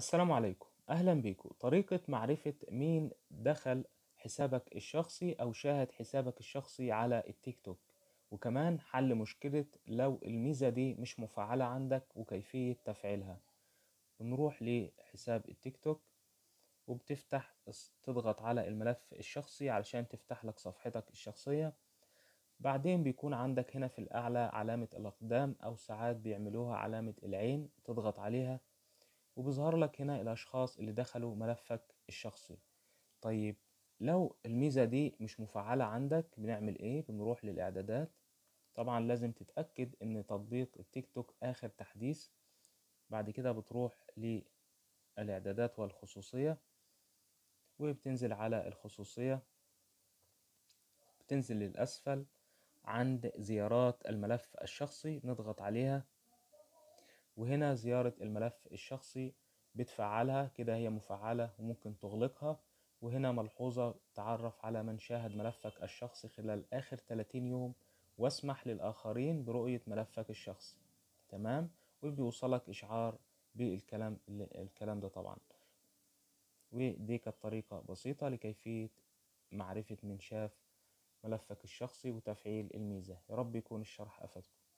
السلام عليكم أهلا بكم طريقة معرفة مين دخل حسابك الشخصي أو شاهد حسابك الشخصي على التيك توك وكمان حل مشكلة لو الميزة دي مش مفعلة عندك وكيفية تفعيلها بنروح لحساب التيك توك وبتفتح تضغط على الملف الشخصي علشان تفتح لك صفحتك الشخصية بعدين بيكون عندك هنا في الأعلى علامة الأقدام أو ساعات بيعملوها علامة العين تضغط عليها وبيظهر لك هنا الأشخاص اللي دخلوا ملفك الشخصي طيب لو الميزة دي مش مفعلة عندك بنعمل ايه بنروح للإعدادات طبعا لازم تتأكد ان تطبيق التيك توك آخر تحديث بعد كده بتروح للإعدادات والخصوصية وبتنزل على الخصوصية بتنزل للأسفل عند زيارات الملف الشخصي نضغط عليها وهنا زيارة الملف الشخصي بتفعلها كده هي مفعلة وممكن تغلقها وهنا ملحوظة تعرف على من شاهد ملفك الشخصي خلال آخر 30 يوم واسمح للآخرين برؤية ملفك الشخصي تمام وبيوصلك إشعار بالكلام الكلام ده طبعا ودي كانت طريقة بسيطة لكيفية معرفة من شاف ملفك الشخصي وتفعيل الميزة يا رب يكون الشرح أفادكم